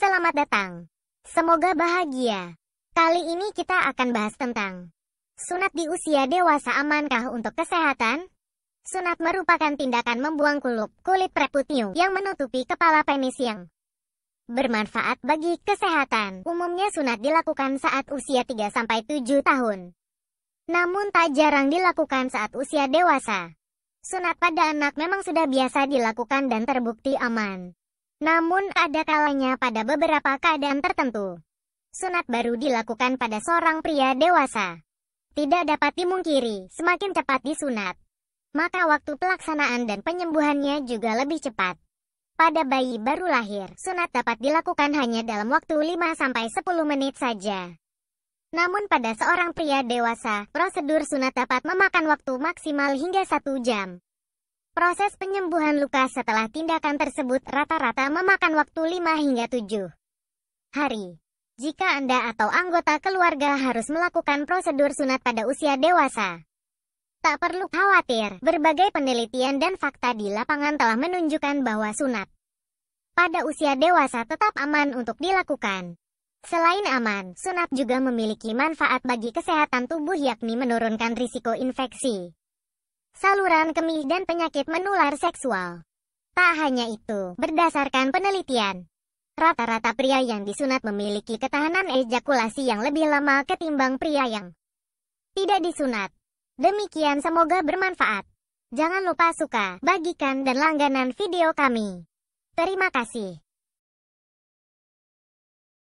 Selamat datang. Semoga bahagia. Kali ini kita akan bahas tentang sunat di usia dewasa amankah untuk kesehatan? Sunat merupakan tindakan membuang kulup kulit preputium yang menutupi kepala penis yang bermanfaat bagi kesehatan. Umumnya sunat dilakukan saat usia 3-7 tahun. Namun tak jarang dilakukan saat usia dewasa. Sunat pada anak memang sudah biasa dilakukan dan terbukti aman. Namun ada kalanya pada beberapa keadaan tertentu. Sunat baru dilakukan pada seorang pria dewasa. Tidak dapat dimungkiri, semakin cepat disunat. Maka waktu pelaksanaan dan penyembuhannya juga lebih cepat. Pada bayi baru lahir, sunat dapat dilakukan hanya dalam waktu 5-10 menit saja. Namun pada seorang pria dewasa, prosedur sunat dapat memakan waktu maksimal hingga 1 jam. Proses penyembuhan luka setelah tindakan tersebut rata-rata memakan waktu 5 hingga 7 hari. Jika Anda atau anggota keluarga harus melakukan prosedur sunat pada usia dewasa, tak perlu khawatir. Berbagai penelitian dan fakta di lapangan telah menunjukkan bahwa sunat pada usia dewasa tetap aman untuk dilakukan. Selain aman, sunat juga memiliki manfaat bagi kesehatan tubuh yakni menurunkan risiko infeksi saluran kemih dan penyakit menular seksual. Tak hanya itu, berdasarkan penelitian, rata-rata pria yang disunat memiliki ketahanan ejakulasi yang lebih lama ketimbang pria yang tidak disunat. Demikian semoga bermanfaat. Jangan lupa suka, bagikan dan langganan video kami. Terima kasih.